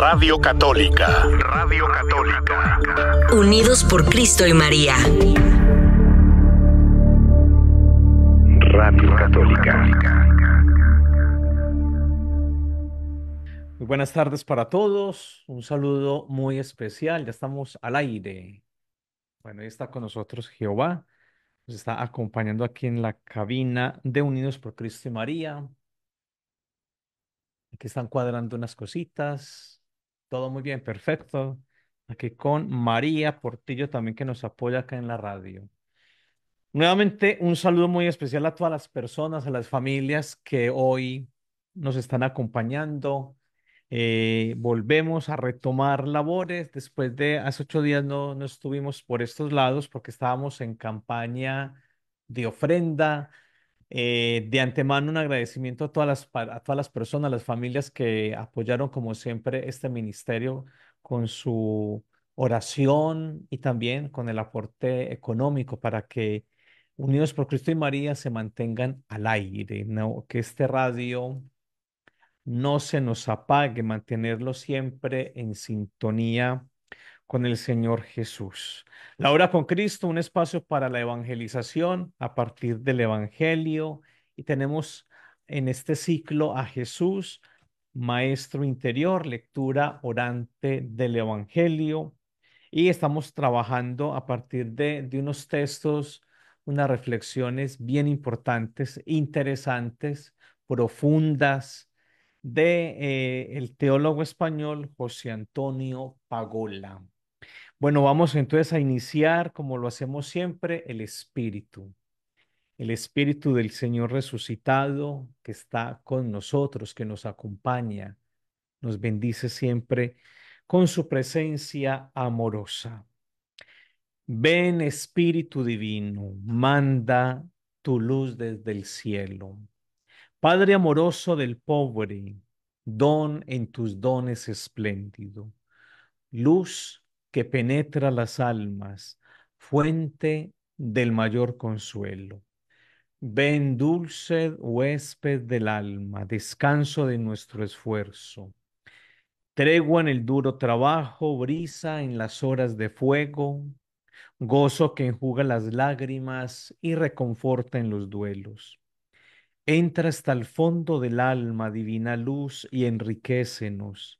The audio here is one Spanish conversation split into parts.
Radio Católica. Radio Católica. Unidos por Cristo y María. Radio Católica. Muy buenas tardes para todos. Un saludo muy especial. Ya estamos al aire. Bueno, ahí está con nosotros Jehová. Nos está acompañando aquí en la cabina de Unidos por Cristo y María. Aquí están cuadrando unas cositas. Todo muy bien, perfecto. Aquí con María Portillo también que nos apoya acá en la radio. Nuevamente, un saludo muy especial a todas las personas, a las familias que hoy nos están acompañando. Eh, volvemos a retomar labores. Después de hace ocho días no, no estuvimos por estos lados porque estábamos en campaña de ofrenda eh, de antemano, un agradecimiento a todas, las, a todas las personas, las familias que apoyaron, como siempre, este ministerio con su oración y también con el aporte económico para que Unidos por Cristo y María se mantengan al aire, que este radio no se nos apague, mantenerlo siempre en sintonía con el Señor Jesús. La hora con Cristo, un espacio para la evangelización a partir del Evangelio. Y tenemos en este ciclo a Jesús, Maestro Interior, lectura orante del Evangelio. Y estamos trabajando a partir de, de unos textos, unas reflexiones bien importantes, interesantes, profundas de eh, el teólogo español José Antonio Pagola. Bueno, vamos entonces a iniciar, como lo hacemos siempre, el Espíritu. El Espíritu del Señor resucitado que está con nosotros, que nos acompaña, nos bendice siempre con su presencia amorosa. Ven Espíritu Divino, manda tu luz desde el cielo. Padre amoroso del pobre, don en tus dones espléndido. Luz que penetra las almas, fuente del mayor consuelo. Ven dulce huésped del alma, descanso de nuestro esfuerzo. Tregua en el duro trabajo, brisa en las horas de fuego, gozo que enjuga las lágrimas y reconforta en los duelos. Entra hasta el fondo del alma, divina luz, y enriquecenos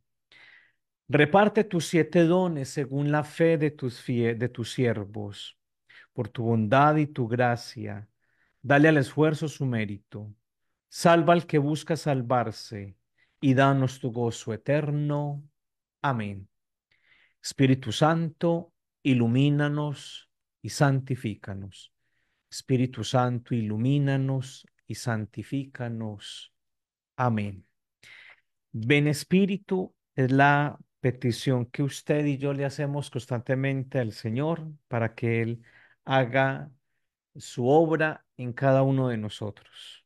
Reparte tus siete dones según la fe de tus, de tus siervos, por tu bondad y tu gracia. Dale al esfuerzo su mérito. Salva al que busca salvarse y danos tu gozo eterno. Amén. Espíritu Santo, ilumínanos y santifícanos. Espíritu Santo, ilumínanos y santifícanos. Amén. Ven Espíritu es la petición que usted y yo le hacemos constantemente al Señor para que Él haga su obra en cada uno de nosotros.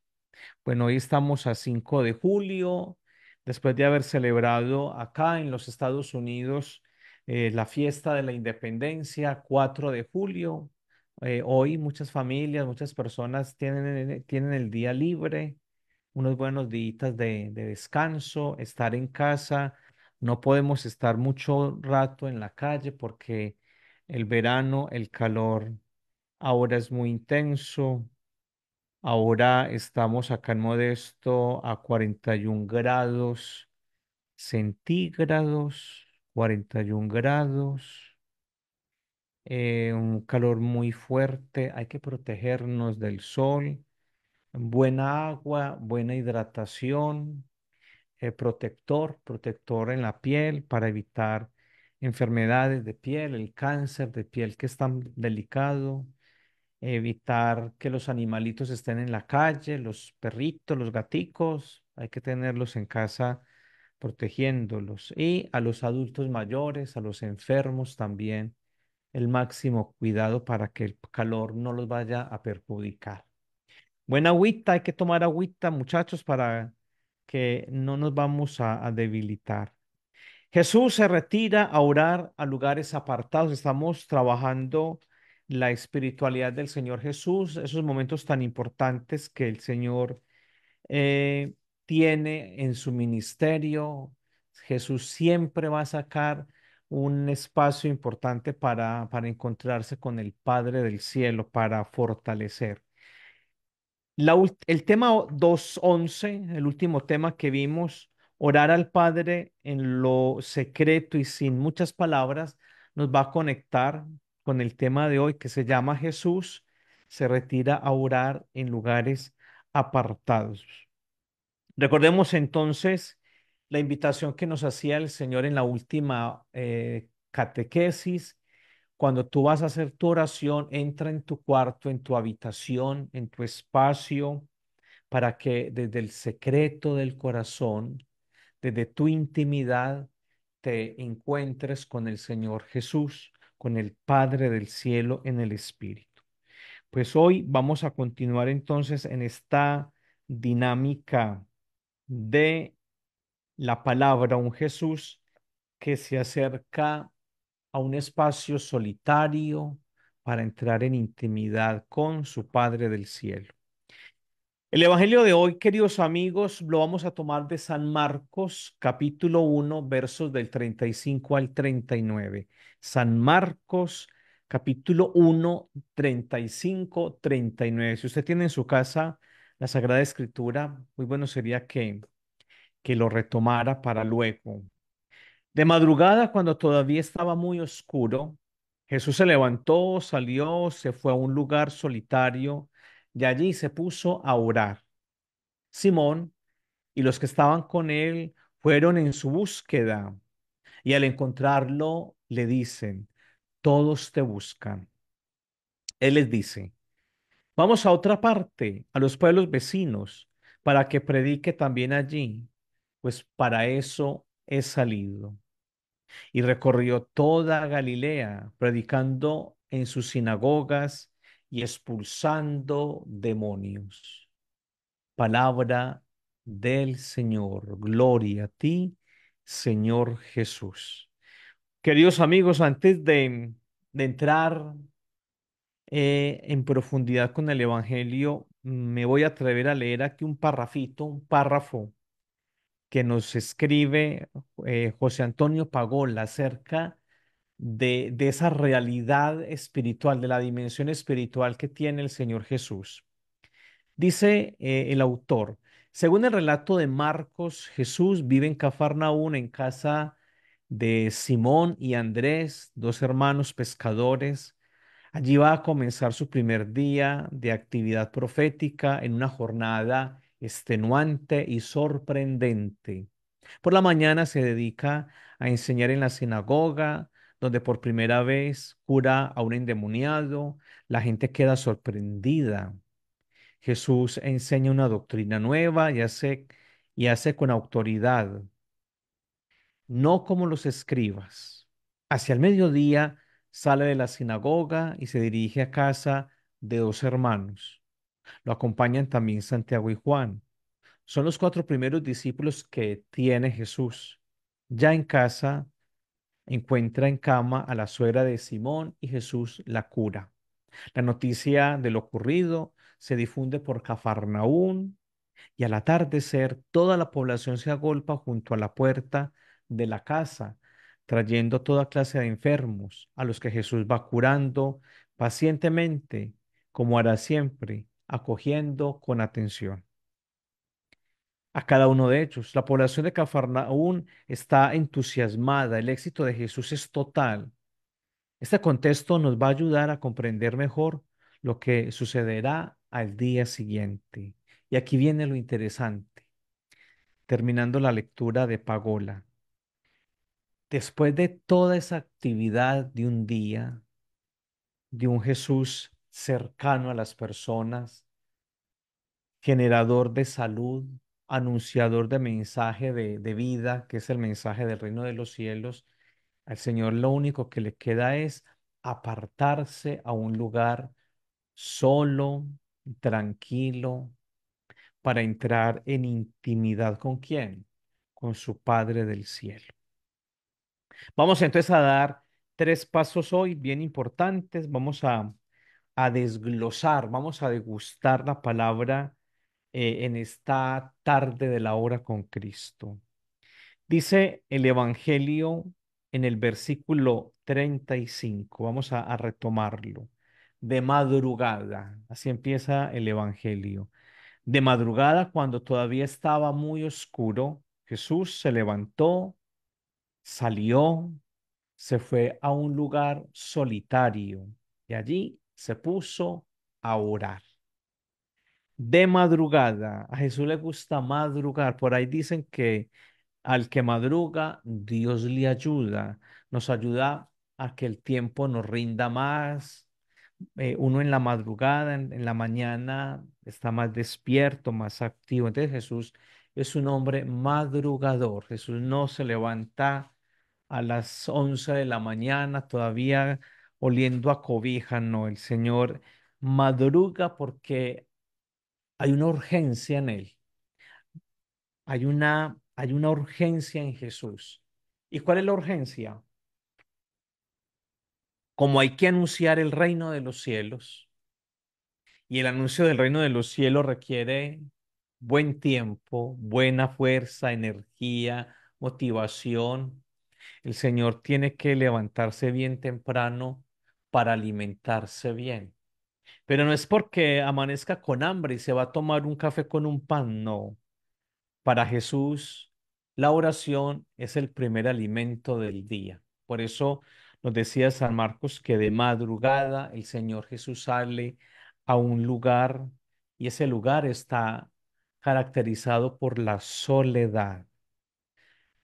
Bueno, hoy estamos a 5 de julio, después de haber celebrado acá en los Estados Unidos eh, la fiesta de la independencia, 4 de julio. Eh, hoy muchas familias, muchas personas tienen, eh, tienen el día libre, unos buenos días de, de descanso, estar en casa no podemos estar mucho rato en la calle porque el verano, el calor ahora es muy intenso. Ahora estamos acá en Modesto a 41 grados centígrados, 41 grados, eh, un calor muy fuerte, hay que protegernos del sol, buena agua, buena hidratación, eh, protector, protector en la piel para evitar enfermedades de piel, el cáncer de piel que es tan delicado, evitar que los animalitos estén en la calle, los perritos, los gaticos, hay que tenerlos en casa protegiéndolos y a los adultos mayores, a los enfermos también, el máximo cuidado para que el calor no los vaya a perjudicar. Buena agüita, hay que tomar agüita, muchachos, para no nos vamos a, debilitar. Jesús se retira a orar a lugares apartados. Estamos trabajando la espiritualidad del Señor Jesús, esos momentos tan importantes que el Señor eh, tiene en su ministerio. Jesús siempre va a sacar un espacio importante para, para encontrarse con el Padre del Cielo, para fortalecer el tema 2.11, el último tema que vimos, orar al Padre en lo secreto y sin muchas palabras, nos va a conectar con el tema de hoy que se llama Jesús se retira a orar en lugares apartados. Recordemos entonces la invitación que nos hacía el Señor en la última eh, catequesis cuando tú vas a hacer tu oración, entra en tu cuarto, en tu habitación, en tu espacio, para que desde el secreto del corazón, desde tu intimidad, te encuentres con el Señor Jesús, con el Padre del cielo en el Espíritu. Pues hoy vamos a continuar entonces en esta dinámica de la palabra, un Jesús que se acerca a un espacio solitario para entrar en intimidad con su Padre del Cielo. El Evangelio de hoy, queridos amigos, lo vamos a tomar de San Marcos, capítulo 1, versos del 35 al 39. San Marcos, capítulo 1, 35, 39. Si usted tiene en su casa la Sagrada Escritura, muy bueno sería que, que lo retomara para luego. De madrugada, cuando todavía estaba muy oscuro, Jesús se levantó, salió, se fue a un lugar solitario y allí se puso a orar. Simón y los que estaban con él fueron en su búsqueda y al encontrarlo le dicen, todos te buscan. Él les dice, vamos a otra parte, a los pueblos vecinos, para que predique también allí, pues para eso he salido y recorrió toda Galilea, predicando en sus sinagogas y expulsando demonios. Palabra del Señor. Gloria a ti, Señor Jesús. Queridos amigos, antes de, de entrar eh, en profundidad con el Evangelio, me voy a atrever a leer aquí un parrafito, un párrafo que nos escribe eh, José Antonio Pagola acerca de, esa realidad espiritual, de la dimensión espiritual que tiene el Señor Jesús. Dice eh, el autor, según el relato de Marcos, Jesús vive en Cafarnaún, en casa de Simón y Andrés, dos hermanos pescadores. Allí va a comenzar su primer día de actividad profética en una jornada extenuante y sorprendente. Por la mañana se dedica a enseñar en la sinagoga, donde por primera vez cura a un endemoniado, la gente queda sorprendida. Jesús enseña una doctrina nueva y hace, y hace con autoridad, no como los escribas. Hacia el mediodía sale de la sinagoga y se dirige a casa de dos hermanos, lo acompañan también Santiago y Juan. Son los cuatro primeros discípulos que tiene Jesús. Ya en casa encuentra en cama a la suegra de Simón y Jesús la cura. La noticia de lo ocurrido se difunde por Cafarnaún y al atardecer toda la población se agolpa junto a la puerta de la casa, trayendo toda clase de enfermos, a los que Jesús va curando pacientemente, como hará siempre, acogiendo con atención a cada uno de ellos. La población de Cafarnaún está entusiasmada, el éxito de Jesús es total. Este contexto nos va a ayudar a comprender mejor lo que sucederá al día siguiente. Y aquí viene lo interesante, terminando la lectura de Pagola. Después de toda esa actividad de un día, de un Jesús cercano a las personas, generador de salud, anunciador de mensaje de, vida, que es el mensaje del reino de los cielos. Al Señor lo único que le queda es apartarse a un lugar solo, tranquilo, para entrar en intimidad con quién? Con su Padre del Cielo. Vamos entonces a dar tres pasos hoy bien importantes. Vamos a a desglosar, vamos a degustar la palabra eh, en esta tarde de la hora con Cristo. Dice el Evangelio en el versículo 35, vamos a, a retomarlo, de madrugada, así empieza el Evangelio. De madrugada, cuando todavía estaba muy oscuro, Jesús se levantó, salió, se fue a un lugar solitario y allí se puso a orar. De madrugada, a Jesús le gusta madrugar. Por ahí dicen que al que madruga, Dios le ayuda. Nos ayuda a que el tiempo nos rinda más. Eh, uno en la madrugada, en, en la mañana, está más despierto, más activo. Entonces Jesús es un hombre madrugador. Jesús no se levanta a las 11 de la mañana todavía oliendo a cobija, no, el Señor madruga porque hay una urgencia en Él. Hay una, hay una urgencia en Jesús. ¿Y cuál es la urgencia? Como hay que anunciar el reino de los cielos, y el anuncio del reino de los cielos requiere buen tiempo, buena fuerza, energía, motivación. El Señor tiene que levantarse bien temprano para alimentarse bien. Pero no es porque amanezca con hambre y se va a tomar un café con un pan, no. Para Jesús, la oración es el primer alimento del día. Por eso nos decía San Marcos que de madrugada el Señor Jesús sale a un lugar y ese lugar está caracterizado por la soledad.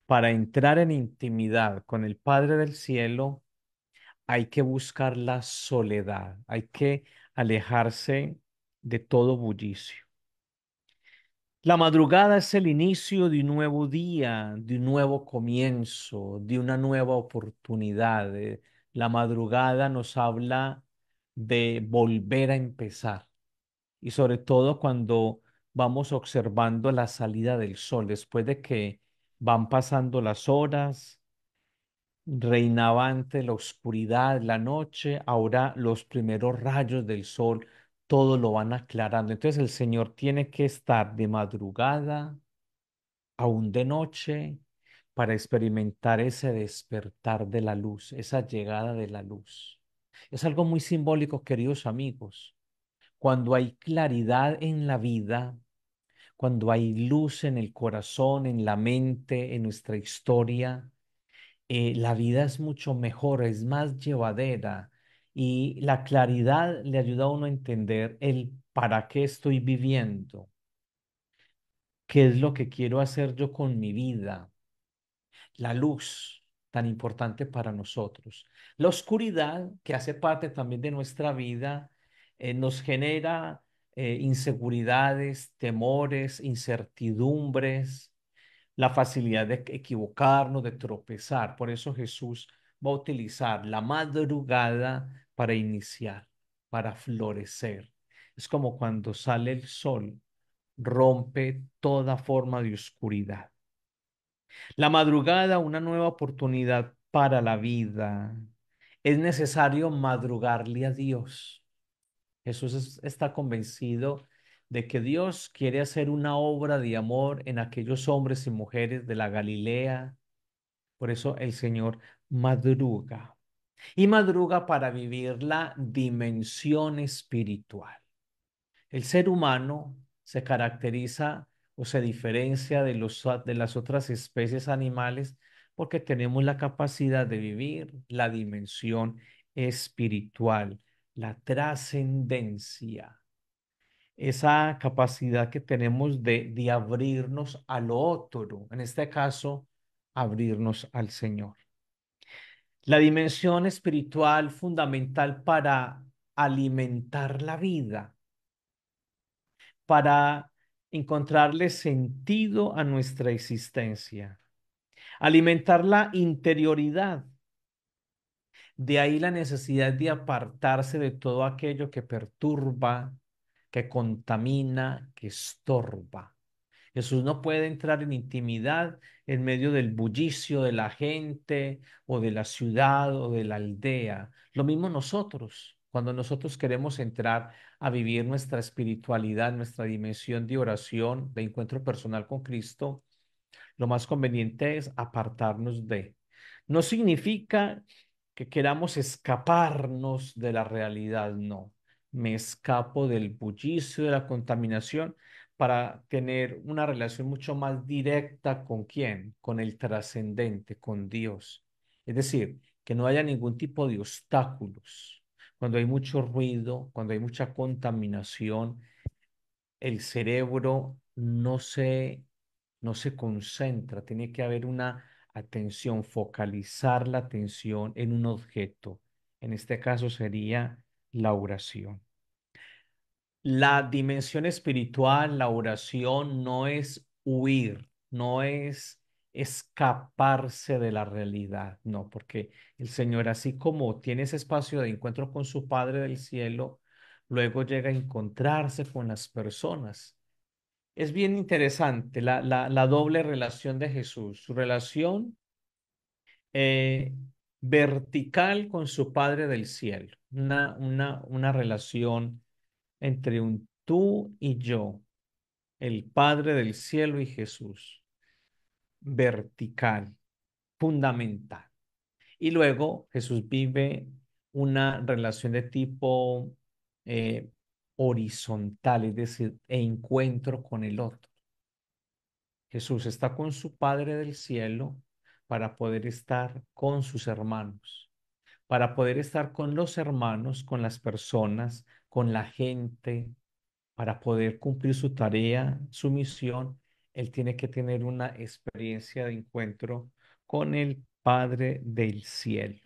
Para entrar en intimidad con el Padre del Cielo, hay que buscar la soledad, hay que alejarse de todo bullicio. La madrugada es el inicio de un nuevo día, de un nuevo comienzo, de una nueva oportunidad. Eh, la madrugada nos habla de volver a empezar y sobre todo cuando vamos observando la salida del sol después de que van pasando las horas, Reinaba ante la oscuridad, la noche, ahora los primeros rayos del sol, todo lo van aclarando. Entonces el Señor tiene que estar de madrugada, aún de noche, para experimentar ese despertar de la luz, esa llegada de la luz. Es algo muy simbólico, queridos amigos. Cuando hay claridad en la vida, cuando hay luz en el corazón, en la mente, en nuestra historia, eh, la vida es mucho mejor, es más llevadera y la claridad le ayuda a uno a entender el para qué estoy viviendo, qué es lo que quiero hacer yo con mi vida, la luz tan importante para nosotros, la oscuridad que hace parte también de nuestra vida, eh, nos genera eh, inseguridades, temores, incertidumbres, la facilidad de equivocarnos, de tropezar. Por eso Jesús va a utilizar la madrugada para iniciar, para florecer. Es como cuando sale el sol, rompe toda forma de oscuridad. La madrugada, una nueva oportunidad para la vida. Es necesario madrugarle a Dios. Jesús está convencido de que Dios quiere hacer una obra de amor en aquellos hombres y mujeres de la Galilea. Por eso el Señor madruga y madruga para vivir la dimensión espiritual. El ser humano se caracteriza o se diferencia de, los, de las otras especies animales porque tenemos la capacidad de vivir la dimensión espiritual, la trascendencia esa capacidad que tenemos de, de abrirnos al otro, en este caso, abrirnos al Señor. La dimensión espiritual fundamental para alimentar la vida, para encontrarle sentido a nuestra existencia, alimentar la interioridad. De ahí la necesidad de apartarse de todo aquello que perturba, que contamina, que estorba. Jesús no puede entrar en intimidad en medio del bullicio de la gente o de la ciudad o de la aldea. Lo mismo nosotros, cuando nosotros queremos entrar a vivir nuestra espiritualidad, nuestra dimensión de oración, de encuentro personal con Cristo, lo más conveniente es apartarnos de. No significa que queramos escaparnos de la realidad, no me escapo del bullicio, de la contaminación, para tener una relación mucho más directa con quién, con el trascendente, con Dios. Es decir, que no haya ningún tipo de obstáculos. Cuando hay mucho ruido, cuando hay mucha contaminación, el cerebro no se, no se concentra, tiene que haber una atención, focalizar la atención en un objeto. En este caso sería la oración. La dimensión espiritual, la oración, no es huir, no es escaparse de la realidad, no, porque el Señor, así como tiene ese espacio de encuentro con su Padre del cielo, luego llega a encontrarse con las personas. Es bien interesante la, la, doble relación de Jesús, su relación eh, vertical con su Padre del Cielo, una, una, una relación entre un tú y yo, el Padre del Cielo y Jesús, vertical, fundamental. Y luego Jesús vive una relación de tipo eh, horizontal, es decir, encuentro con el otro. Jesús está con su Padre del Cielo para poder estar con sus hermanos, para poder estar con los hermanos, con las personas, con la gente, para poder cumplir su tarea, su misión, él tiene que tener una experiencia de encuentro con el Padre del cielo.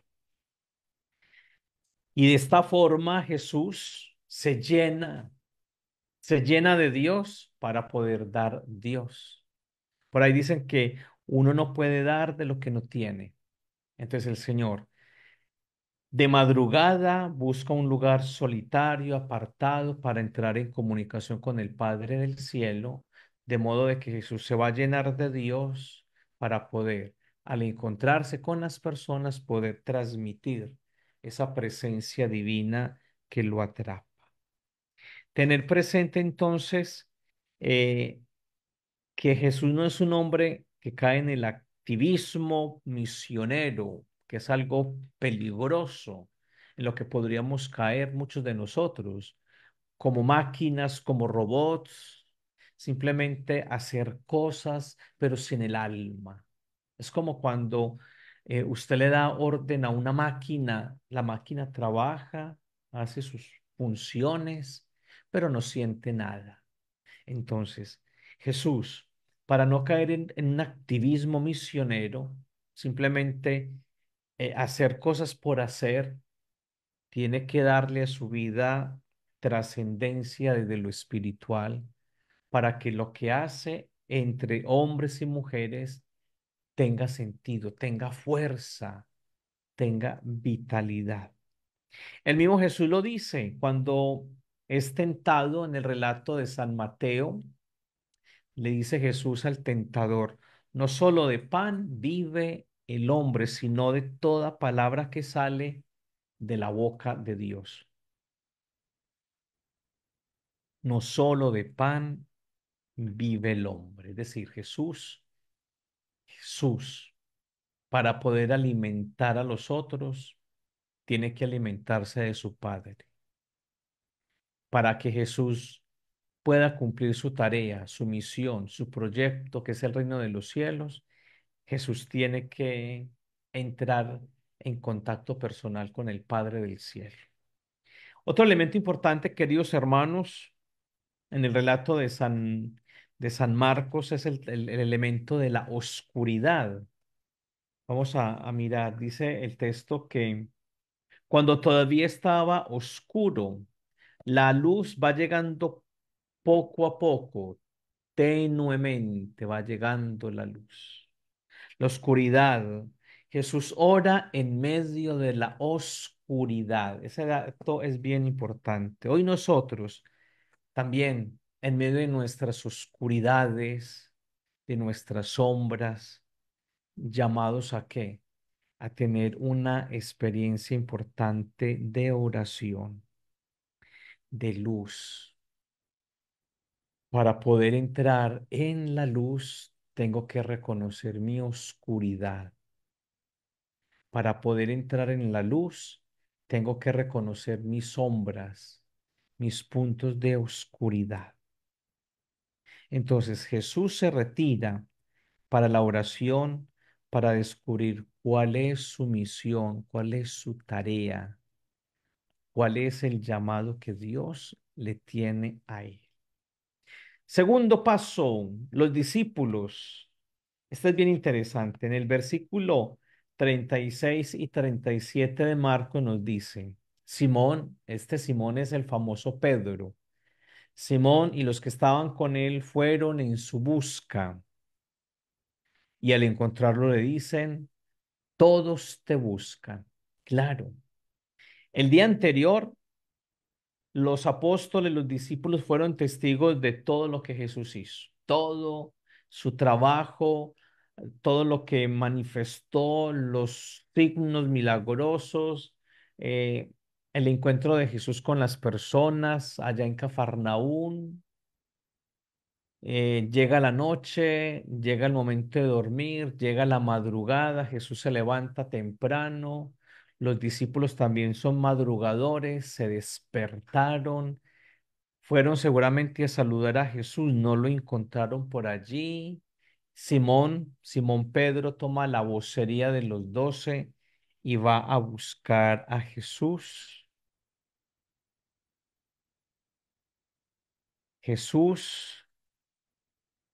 Y de esta forma Jesús se llena, se llena de Dios para poder dar Dios. Por ahí dicen que uno no puede dar de lo que no tiene. Entonces el Señor, de madrugada, busca un lugar solitario, apartado, para entrar en comunicación con el Padre del Cielo, de modo de que Jesús se va a llenar de Dios para poder, al encontrarse con las personas, poder transmitir esa presencia divina que lo atrapa. Tener presente entonces eh, que Jesús no es un hombre que cae en el activismo misionero, que es algo peligroso, en lo que podríamos caer muchos de nosotros, como máquinas, como robots, simplemente hacer cosas, pero sin el alma. Es como cuando eh, usted le da orden a una máquina, la máquina trabaja, hace sus funciones, pero no siente nada. Entonces, Jesús para no caer en, un activismo misionero, simplemente eh, hacer cosas por hacer, tiene que darle a su vida trascendencia desde lo espiritual para que lo que hace entre hombres y mujeres tenga sentido, tenga fuerza, tenga vitalidad. El mismo Jesús lo dice cuando es tentado en el relato de San Mateo, le dice Jesús al tentador, no solo de pan vive el hombre, sino de toda palabra que sale de la boca de Dios. No solo de pan vive el hombre, es decir, Jesús, Jesús, para poder alimentar a los otros, tiene que alimentarse de su Padre. Para que Jesús pueda cumplir su tarea, su misión, su proyecto, que es el reino de los cielos, Jesús tiene que entrar en contacto personal con el Padre del cielo. Otro elemento importante, queridos hermanos, en el relato de San, de San Marcos es el, elemento de la oscuridad. Vamos a, a mirar, dice el texto que cuando todavía estaba oscuro, la luz va llegando poco a poco, tenuemente va llegando la luz. La oscuridad. Jesús ora en medio de la oscuridad. Ese dato es bien importante. Hoy nosotros también en medio de nuestras oscuridades, de nuestras sombras, llamados a qué? A tener una experiencia importante de oración, de luz para poder entrar en la luz, tengo que reconocer mi oscuridad. Para poder entrar en la luz, tengo que reconocer mis sombras, mis puntos de oscuridad. Entonces Jesús se retira para la oración, para descubrir cuál es su misión, cuál es su tarea, cuál es el llamado que Dios le tiene a él. Segundo paso, los discípulos. Este es bien interesante. En el versículo 36 y 37 de Marco nos dice, Simón, este Simón es el famoso Pedro. Simón y los que estaban con él fueron en su busca. Y al encontrarlo le dicen, todos te buscan. Claro. El día anterior los apóstoles, los discípulos fueron testigos de todo lo que Jesús hizo, todo su trabajo, todo lo que manifestó, los signos milagrosos, eh, el encuentro de Jesús con las personas allá en Cafarnaún. Eh, llega la noche, llega el momento de dormir, llega la madrugada, Jesús se levanta temprano, los discípulos también son madrugadores, se despertaron, fueron seguramente a saludar a Jesús, no lo encontraron por allí. Simón, Simón Pedro toma la vocería de los doce y va a buscar a Jesús. Jesús,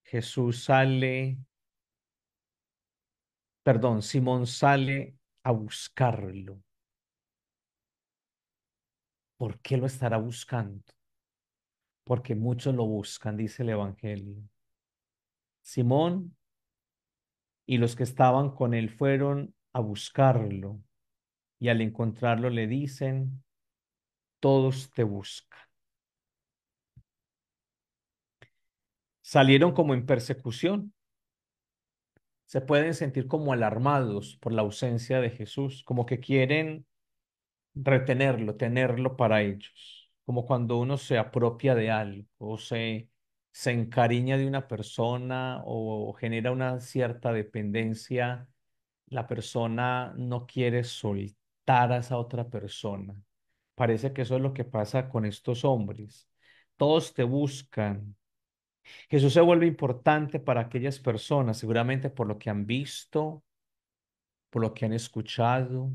Jesús sale, perdón, Simón sale a buscarlo. ¿Por qué lo estará buscando? Porque muchos lo buscan, dice el Evangelio. Simón y los que estaban con él fueron a buscarlo y al encontrarlo le dicen, todos te buscan. Salieron como en persecución se pueden sentir como alarmados por la ausencia de Jesús, como que quieren retenerlo, tenerlo para ellos, como cuando uno se apropia de algo o se, se encariña de una persona o genera una cierta dependencia, la persona no quiere soltar a esa otra persona. Parece que eso es lo que pasa con estos hombres. Todos te buscan, Jesús se vuelve importante para aquellas personas, seguramente por lo que han visto, por lo que han escuchado,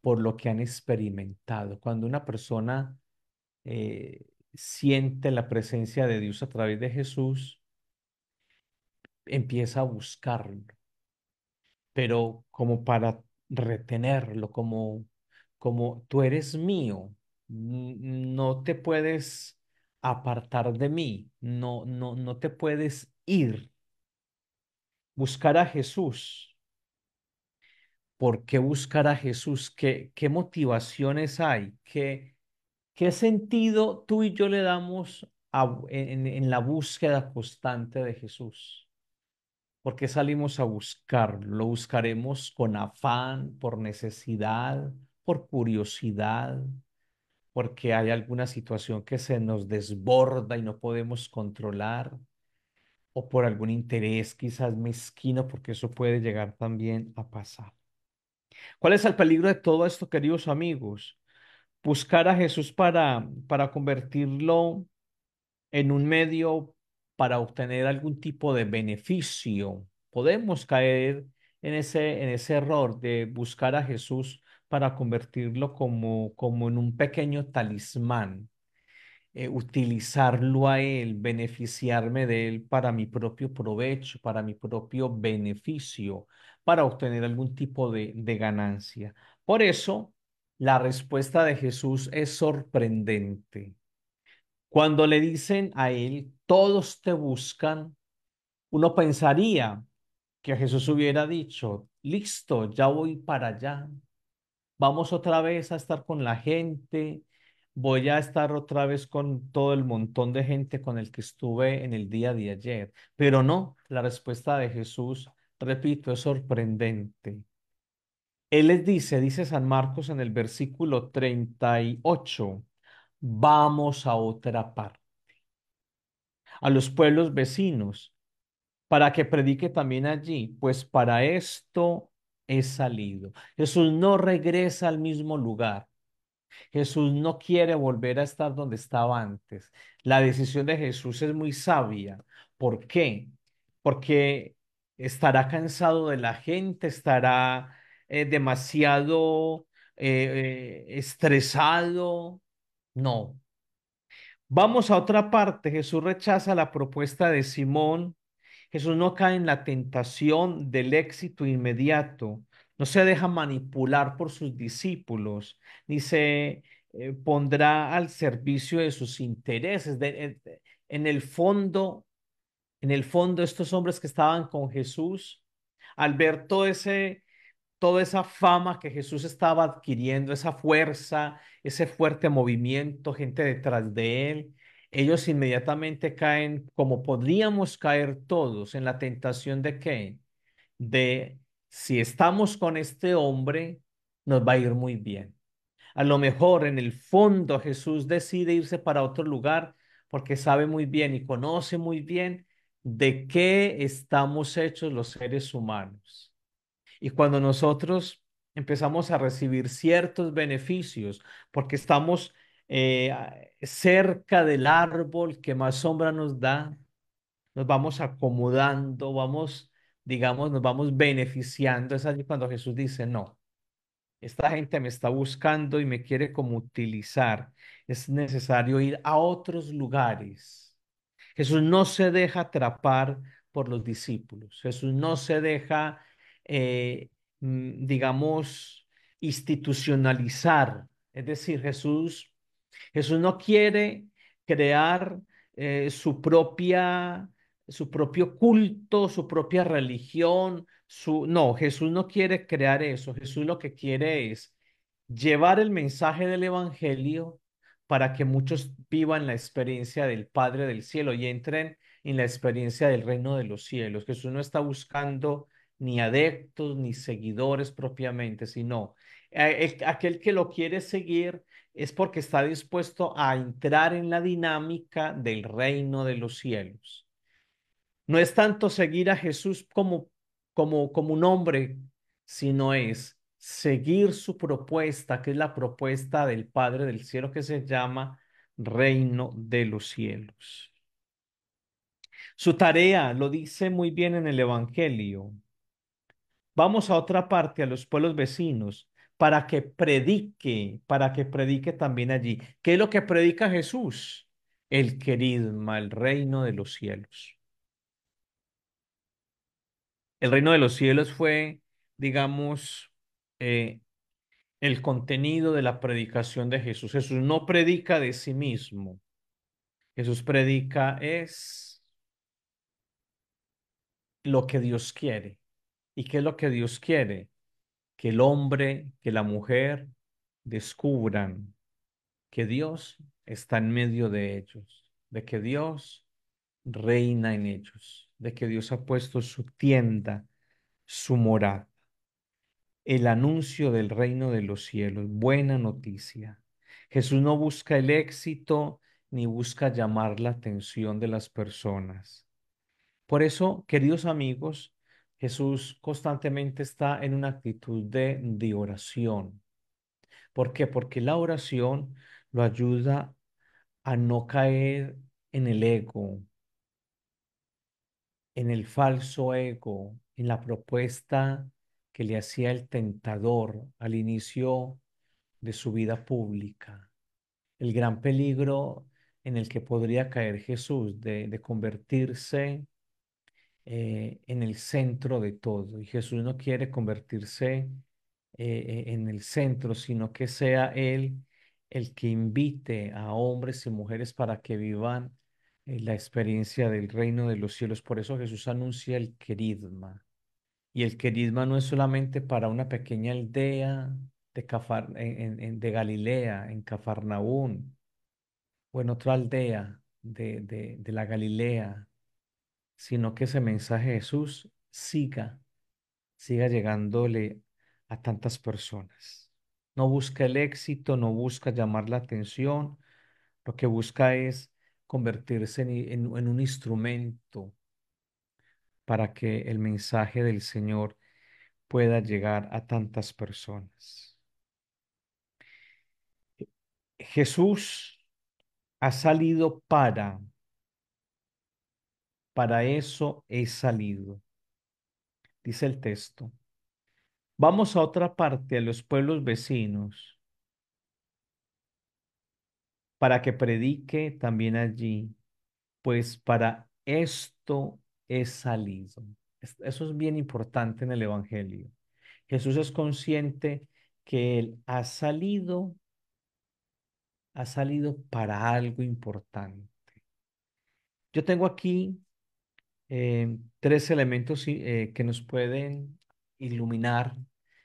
por lo que han experimentado. Cuando una persona eh, siente la presencia de Dios a través de Jesús, empieza a buscarlo, pero como para retenerlo, como, como tú eres mío, no te puedes apartar de mí, no, no, no te puedes ir. Buscar a Jesús. ¿Por qué buscar a Jesús? ¿Qué, qué motivaciones hay? ¿Qué, ¿Qué sentido tú y yo le damos en, en la búsqueda constante de Jesús? ¿Por qué salimos a buscarlo? ¿Lo buscaremos con afán, por necesidad, por curiosidad, porque hay alguna situación que se nos desborda y no podemos controlar, o por algún interés quizás mezquino, porque eso puede llegar también a pasar. ¿Cuál es el peligro de todo esto, queridos amigos? Buscar a Jesús para, para convertirlo en un medio para obtener algún tipo de beneficio. Podemos caer en ese, en ese error de buscar a Jesús para convertirlo como, como en un pequeño talismán, eh, utilizarlo a él, beneficiarme de él para mi propio provecho, para mi propio beneficio, para obtener algún tipo de, de ganancia. Por eso, la respuesta de Jesús es sorprendente. Cuando le dicen a él, todos te buscan, uno pensaría que Jesús hubiera dicho, listo, ya voy para allá, vamos otra vez a estar con la gente, voy a estar otra vez con todo el montón de gente con el que estuve en el día de ayer. Pero no, la respuesta de Jesús, repito, es sorprendente. Él les dice, dice San Marcos en el versículo 38, vamos a otra parte, a los pueblos vecinos, para que predique también allí, pues para esto he salido. Jesús no regresa al mismo lugar. Jesús no quiere volver a estar donde estaba antes. La decisión de Jesús es muy sabia. ¿Por qué? Porque estará cansado de la gente, estará eh, demasiado eh, eh, estresado. No. Vamos a otra parte. Jesús rechaza la propuesta de Simón Jesús no cae en la tentación del éxito inmediato, no se deja manipular por sus discípulos, ni se eh, pondrá al servicio de sus intereses. Eh, en el fondo, en el fondo, estos hombres que estaban con Jesús, al ver ese, toda esa fama que Jesús estaba adquiriendo, esa fuerza, ese fuerte movimiento, gente detrás de él, ellos inmediatamente caen, como podríamos caer todos, en la tentación de que De si estamos con este hombre, nos va a ir muy bien. A lo mejor en el fondo Jesús decide irse para otro lugar porque sabe muy bien y conoce muy bien de qué estamos hechos los seres humanos. Y cuando nosotros empezamos a recibir ciertos beneficios porque estamos eh, cerca del árbol que más sombra nos da, nos vamos acomodando, vamos, digamos, nos vamos beneficiando. Es allí cuando Jesús dice, no, esta gente me está buscando y me quiere como utilizar. Es necesario ir a otros lugares. Jesús no se deja atrapar por los discípulos. Jesús no se deja, eh, mm, digamos, institucionalizar. Es decir, Jesús Jesús no quiere crear eh, su propia su propio culto, su propia religión, su no, Jesús no quiere crear eso, Jesús lo que quiere es llevar el mensaje del evangelio para que muchos vivan la experiencia del Padre del cielo y entren en la experiencia del reino de los cielos. Jesús no está buscando ni adeptos ni seguidores propiamente, sino aquel que lo quiere seguir es porque está dispuesto a entrar en la dinámica del reino de los cielos. No es tanto seguir a Jesús como, como, como un hombre, sino es seguir su propuesta, que es la propuesta del Padre del Cielo, que se llama reino de los cielos. Su tarea lo dice muy bien en el Evangelio. Vamos a otra parte, a los pueblos vecinos, para que predique, para que predique también allí. ¿Qué es lo que predica Jesús? El queridma, el reino de los cielos. El reino de los cielos fue, digamos, eh, el contenido de la predicación de Jesús. Jesús no predica de sí mismo. Jesús predica es lo que Dios quiere. ¿Y qué es lo que Dios quiere? que el hombre, que la mujer descubran que Dios está en medio de ellos, de que Dios reina en ellos, de que Dios ha puesto su tienda, su morada. El anuncio del reino de los cielos, buena noticia. Jesús no busca el éxito ni busca llamar la atención de las personas. Por eso, queridos amigos, Jesús constantemente está en una actitud de, oración. ¿Por qué? Porque la oración lo ayuda a no caer en el ego, en el falso ego, en la propuesta que le hacía el tentador al inicio de su vida pública. El gran peligro en el que podría caer Jesús de, de convertirse eh, en el centro de todo. Y Jesús no quiere convertirse eh, en el centro, sino que sea Él el que invite a hombres y mujeres para que vivan eh, la experiencia del reino de los cielos. Por eso Jesús anuncia el queridma. Y el queridma no es solamente para una pequeña aldea de, de Galilea, en Cafarnaún, o en otra aldea de, de la Galilea, sino que ese mensaje de Jesús siga, siga llegándole a tantas personas. No busca el éxito, no busca llamar la atención, lo que busca es convertirse en, en un instrumento para que el mensaje del Señor pueda llegar a tantas personas. Jesús ha salido para para eso he salido. Dice el texto. Vamos a otra parte, a los pueblos vecinos, para que predique también allí, pues para esto he salido. Eso es bien importante en el Evangelio. Jesús es consciente que Él ha salido, ha salido para algo importante. Yo tengo aquí eh, tres elementos eh, que nos pueden iluminar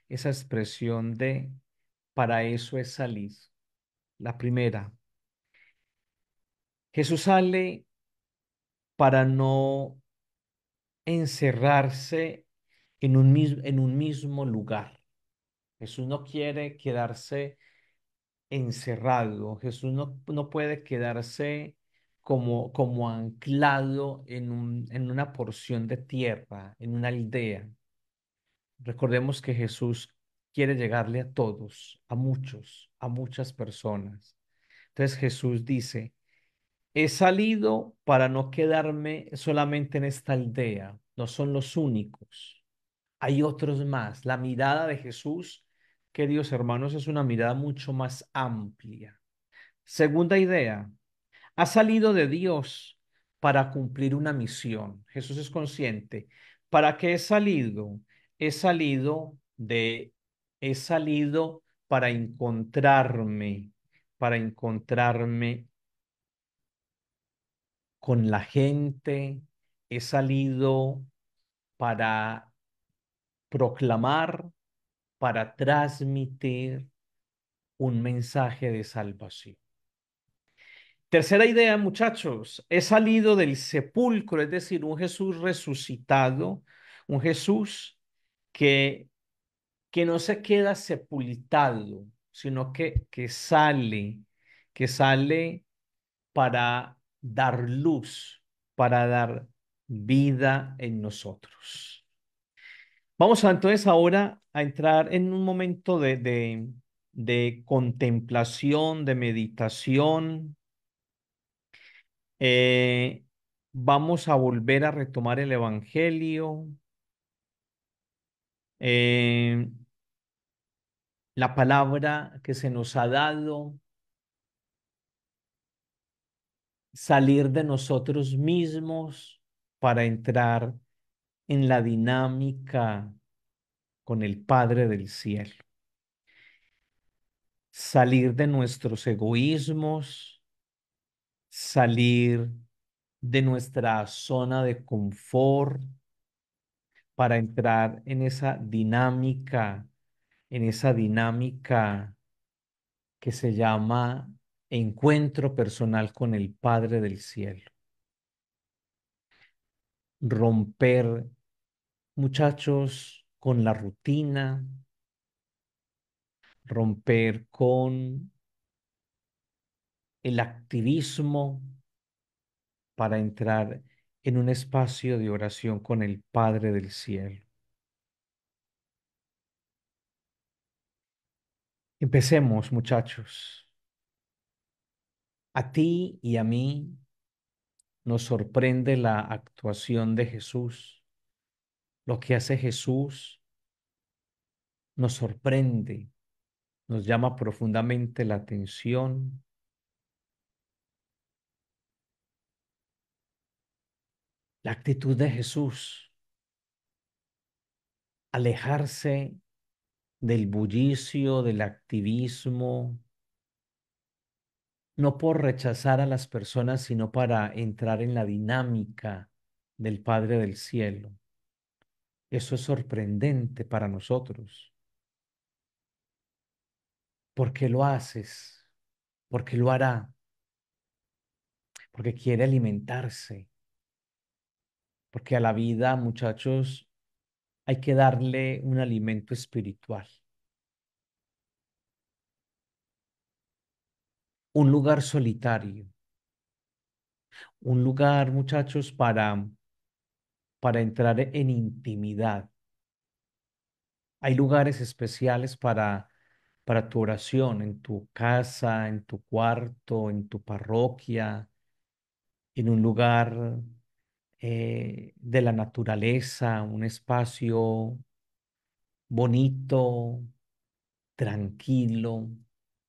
esa expresión de para eso es salir. La primera, Jesús sale para no encerrarse en un, en un mismo lugar. Jesús no quiere quedarse encerrado. Jesús no, no puede quedarse como, como anclado en, un, en una porción de tierra, en una aldea. Recordemos que Jesús quiere llegarle a todos, a muchos, a muchas personas. Entonces Jesús dice, he salido para no quedarme solamente en esta aldea, no son los únicos, hay otros más. La mirada de Jesús, queridos hermanos, es una mirada mucho más amplia. Segunda idea, ha salido de Dios para cumplir una misión. Jesús es consciente. ¿Para qué he salido? He salido de, he salido para encontrarme, para encontrarme con la gente, he salido para proclamar, para transmitir un mensaje de salvación. Tercera idea, muchachos, he salido del sepulcro, es decir, un Jesús resucitado, un Jesús que, que no se queda sepultado, sino que, que sale, que sale para dar luz, para dar vida en nosotros. Vamos entonces ahora a entrar en un momento de, de contemplación, de meditación, eh, vamos a volver a retomar el Evangelio. Eh, la palabra que se nos ha dado, salir de nosotros mismos para entrar en la dinámica con el Padre del Cielo, salir de nuestros egoísmos, salir de nuestra zona de confort para entrar en esa dinámica, en esa dinámica que se llama encuentro personal con el Padre del Cielo. Romper, muchachos, con la rutina, romper con el activismo para entrar en un espacio de oración con el Padre del Cielo. Empecemos, muchachos. A ti y a mí nos sorprende la actuación de Jesús. Lo que hace Jesús nos sorprende, nos llama profundamente la atención La actitud de Jesús, alejarse del bullicio, del activismo, no por rechazar a las personas, sino para entrar en la dinámica del Padre del Cielo. Eso es sorprendente para nosotros. ¿Por qué lo haces? ¿Por qué lo hará? Porque quiere alimentarse porque a la vida, muchachos, hay que darle un alimento espiritual. Un lugar solitario. Un lugar, muchachos, para, para entrar en intimidad. Hay lugares especiales para, para tu oración, en tu casa, en tu cuarto, en tu parroquia, en un lugar eh, de la naturaleza, un espacio bonito, tranquilo,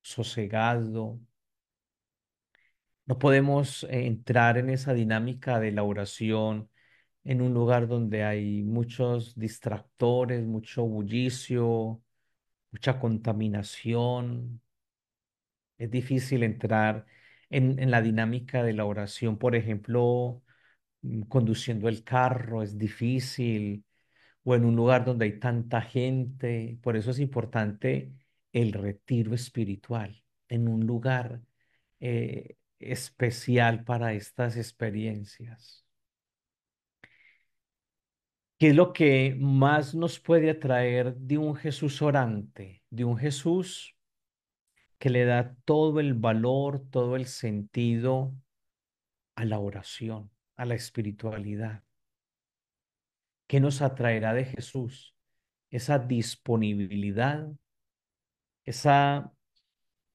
sosegado. No podemos eh, entrar en esa dinámica de la oración en un lugar donde hay muchos distractores, mucho bullicio, mucha contaminación. Es difícil entrar en la dinámica de la oración, por ejemplo, Mm, conduciendo el carro, es difícil, o en un lugar donde hay tanta gente. Por eso es importante el retiro espiritual, en un lugar eh, especial para estas experiencias. ¿Qué es lo que más nos puede atraer de un Jesús orante? De un Jesús que le da todo el valor, todo el sentido a la oración a la espiritualidad. ¿Qué nos atraerá de Jesús? Esa disponibilidad, esa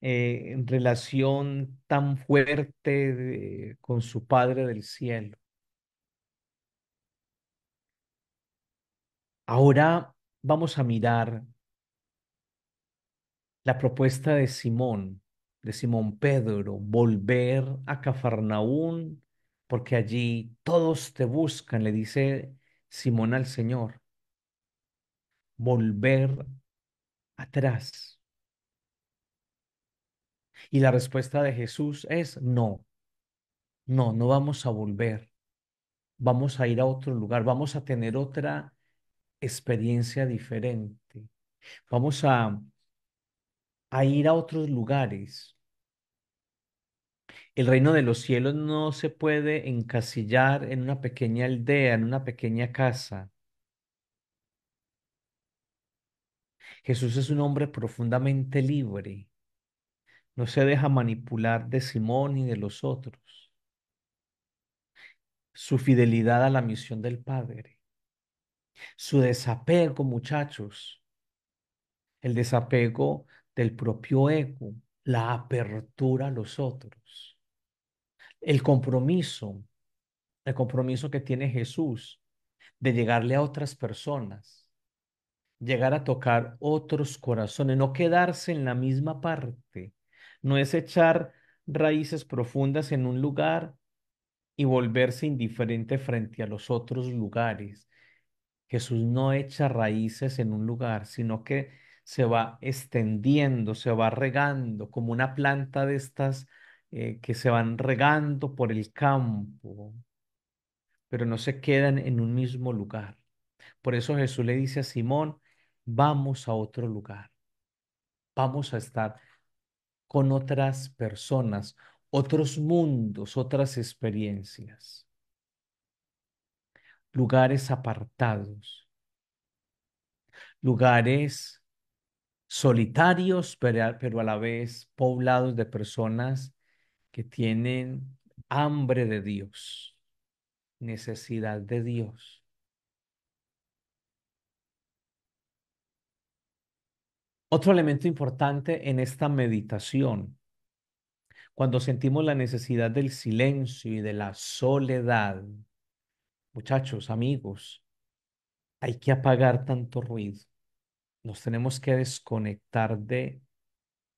eh, relación tan fuerte con su Padre del Cielo. Ahora vamos a mirar la propuesta de Simón, de Simón Pedro, volver a Cafarnaún porque allí todos te buscan, le dice Simón al Señor. Volver atrás. Y la respuesta de Jesús es no, no, no vamos a volver. Vamos a ir a otro lugar, vamos a tener otra experiencia diferente. Vamos a, a ir a otros lugares el reino de los cielos no se puede encasillar en una pequeña aldea, en una pequeña casa. Jesús es un hombre profundamente libre. No se deja manipular de Simón y de los otros. Su fidelidad a la misión del Padre. Su desapego, muchachos. El desapego del propio ego. La apertura a los otros el compromiso, el compromiso que tiene Jesús de llegarle a otras personas, llegar a tocar otros corazones, no quedarse en la misma parte, no es echar raíces profundas en un lugar y volverse indiferente frente a los otros lugares. Jesús no echa raíces en un lugar, sino que se va extendiendo, se va regando como una planta de estas eh, que se van regando por el campo, pero no se quedan en un mismo lugar. Por eso Jesús le dice a Simón, vamos a otro lugar, vamos a estar con otras personas, otros mundos, otras experiencias, lugares apartados, lugares solitarios, pero a la vez poblados de personas que tienen hambre de Dios, necesidad de Dios. Otro elemento importante en esta meditación, cuando sentimos la necesidad del silencio y de la soledad, muchachos, amigos, hay que apagar tanto ruido. Nos tenemos que desconectar de,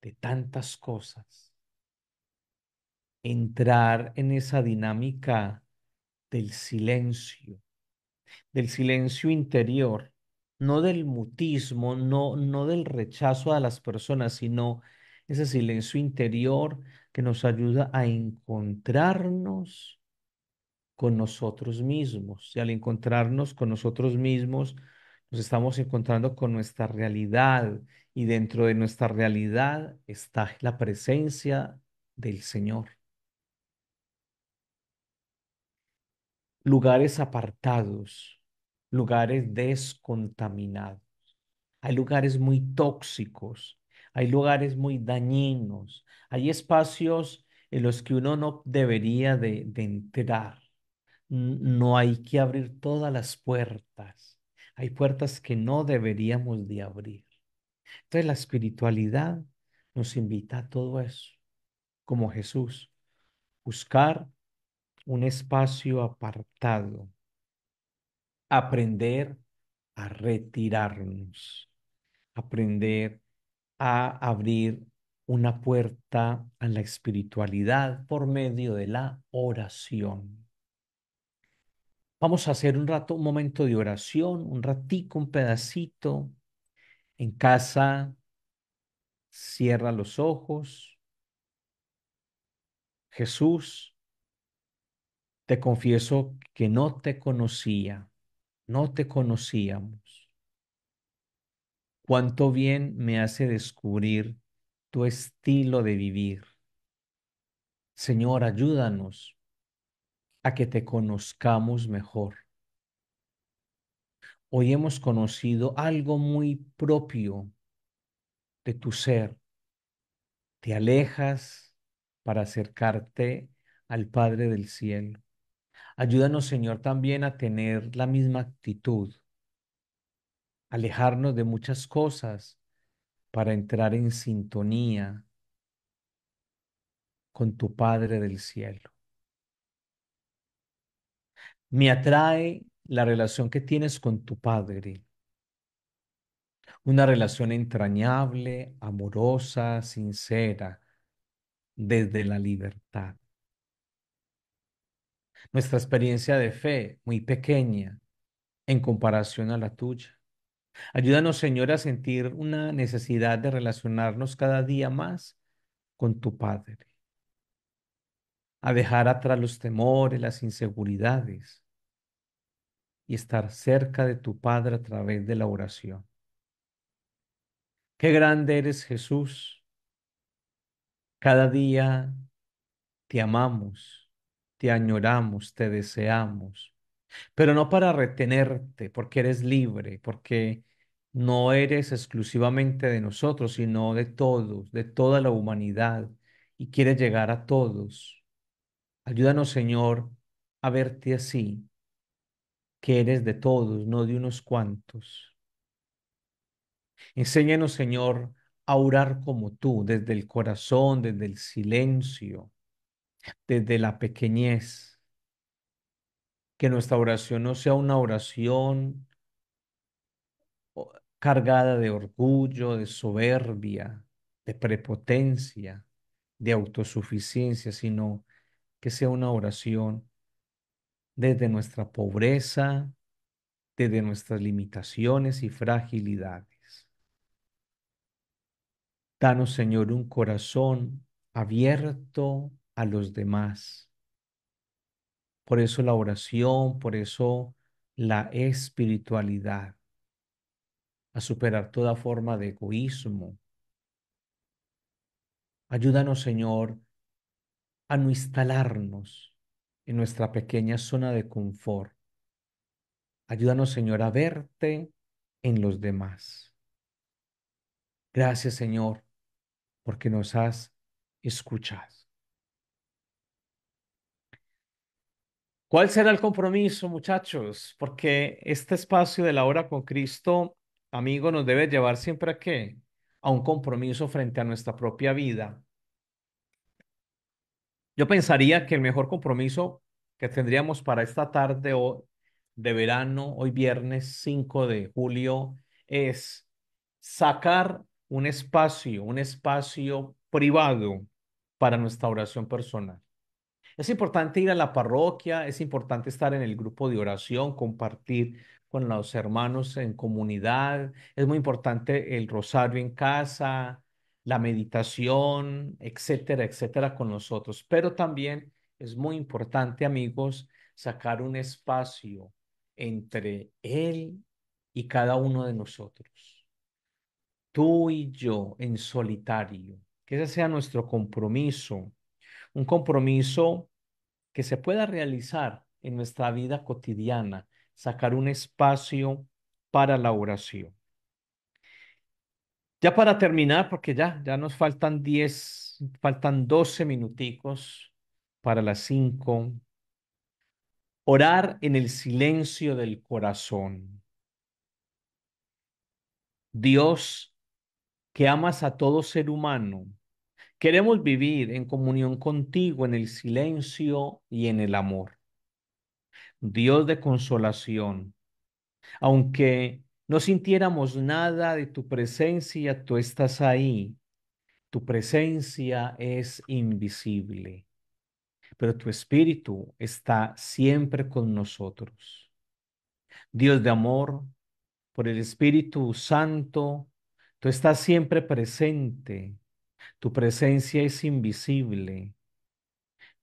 de tantas cosas entrar en esa dinámica del silencio, del silencio interior, no del mutismo, no, no del rechazo a las personas, sino ese silencio interior que nos ayuda a encontrarnos con nosotros mismos. Y al encontrarnos con nosotros mismos, nos estamos encontrando con nuestra realidad y dentro de nuestra realidad está la presencia del Señor. lugares apartados, lugares descontaminados. Hay lugares muy tóxicos, hay lugares muy dañinos, hay espacios en los que uno no debería de, de entrar. No hay que abrir todas las puertas. Hay puertas que no deberíamos de abrir. Entonces la espiritualidad nos invita a todo eso, como Jesús, buscar un espacio apartado. Aprender a retirarnos. Aprender a abrir una puerta a la espiritualidad por medio de la oración. Vamos a hacer un rato, un momento de oración, un ratico, un pedacito. En casa, cierra los ojos. Jesús, te confieso que no te conocía, no te conocíamos. Cuánto bien me hace descubrir tu estilo de vivir. Señor, ayúdanos a que te conozcamos mejor. Hoy hemos conocido algo muy propio de tu ser. Te alejas para acercarte al Padre del Cielo. Ayúdanos, Señor, también a tener la misma actitud, alejarnos de muchas cosas para entrar en sintonía con tu Padre del cielo. Me atrae la relación que tienes con tu Padre, una relación entrañable, amorosa, sincera, desde la libertad nuestra experiencia de fe, muy pequeña en comparación a la tuya. Ayúdanos, Señor, a sentir una necesidad de relacionarnos cada día más con tu Padre, a dejar atrás los temores, las inseguridades y estar cerca de tu Padre a través de la oración. Qué grande eres Jesús. Cada día te amamos te añoramos, te deseamos, pero no para retenerte, porque eres libre, porque no eres exclusivamente de nosotros, sino de todos, de toda la humanidad, y quieres llegar a todos. Ayúdanos, Señor, a verte así, que eres de todos, no de unos cuantos. Enséñanos, Señor, a orar como tú, desde el corazón, desde el silencio, desde la pequeñez. Que nuestra oración no sea una oración cargada de orgullo, de soberbia, de prepotencia, de autosuficiencia, sino que sea una oración desde nuestra pobreza, desde nuestras limitaciones y fragilidades. Danos, Señor, un corazón abierto a los demás. Por eso la oración, por eso la espiritualidad, a superar toda forma de egoísmo. Ayúdanos, Señor, a no instalarnos en nuestra pequeña zona de confort. Ayúdanos, Señor, a verte en los demás. Gracias, Señor, porque nos has escuchado. ¿Cuál será el compromiso, muchachos? Porque este espacio de la hora con Cristo, amigo, nos debe llevar siempre a qué? A un compromiso frente a nuestra propia vida. Yo pensaría que el mejor compromiso que tendríamos para esta tarde de verano, hoy viernes 5 de julio, es sacar un espacio, un espacio privado para nuestra oración personal. Es importante ir a la parroquia, es importante estar en el grupo de oración, compartir con los hermanos en comunidad, es muy importante el rosario en casa, la meditación, etcétera, etcétera, con nosotros. Pero también es muy importante, amigos, sacar un espacio entre Él y cada uno de nosotros. Tú y yo en solitario. Que ese sea nuestro compromiso un compromiso que se pueda realizar en nuestra vida cotidiana, sacar un espacio para la oración. Ya para terminar, porque ya, ya nos faltan 10, faltan 12 minuticos para las 5. Orar en el silencio del corazón. Dios, que amas a todo ser humano, Queremos vivir en comunión contigo en el silencio y en el amor. Dios de consolación, aunque no sintiéramos nada de tu presencia, tú estás ahí. Tu presencia es invisible, pero tu espíritu está siempre con nosotros. Dios de amor, por el Espíritu Santo, tú estás siempre presente tu presencia es invisible,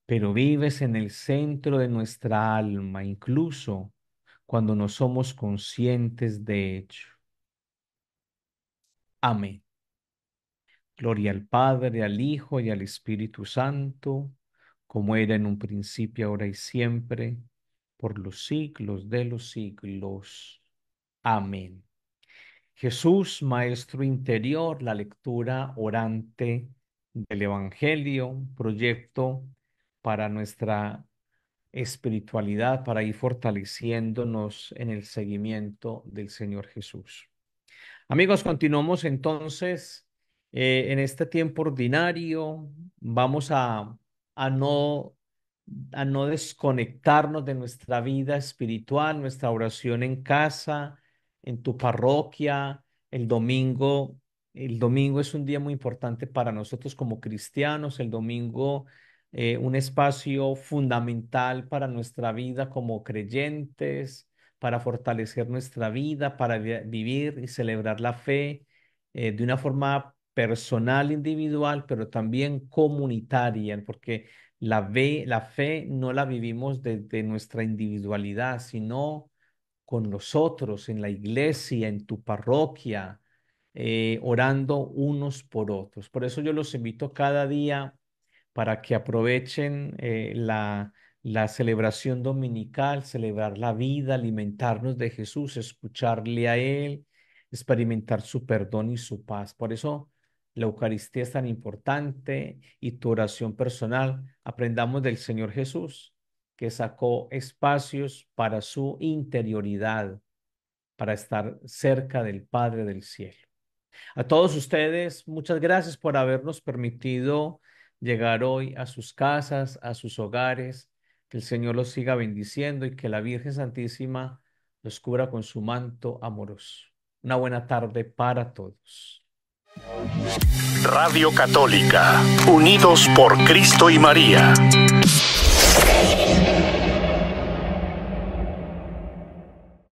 pero vives en el centro de nuestra alma, incluso cuando no somos conscientes de ello. Amén. Gloria al Padre, al Hijo y al Espíritu Santo, como era en un principio, ahora y siempre, por los siglos de los siglos. Amén. Jesús, Maestro Interior, la lectura orante del Evangelio, proyecto para nuestra espiritualidad, para ir fortaleciéndonos en el seguimiento del Señor Jesús. Amigos, continuamos entonces eh, en este tiempo ordinario. Vamos a, a, no, a no desconectarnos de nuestra vida espiritual, nuestra oración en casa, en tu parroquia, el domingo. El domingo es un día muy importante para nosotros como cristianos, el domingo eh, un espacio fundamental para nuestra vida como creyentes, para fortalecer nuestra vida, para vivir y celebrar la fe eh, de una forma personal, individual, pero también comunitaria, porque la, la fe no la vivimos desde nuestra individualidad, sino con nosotros, en la iglesia, en tu parroquia, eh, orando unos por otros. Por eso yo los invito cada día para que aprovechen eh, la celebración dominical, celebrar la vida, alimentarnos de Jesús, escucharle a Él, experimentar su perdón y su paz. Por eso la Eucaristía es tan importante y tu oración personal. Aprendamos del Señor Jesús que sacó espacios para su interioridad, para estar cerca del Padre del Cielo. A todos ustedes, muchas gracias por habernos permitido llegar hoy a sus casas, a sus hogares. Que el Señor los siga bendiciendo y que la Virgen Santísima los cubra con su manto amoroso. Una buena tarde para todos. Radio Católica, unidos por Cristo y María. Thank you.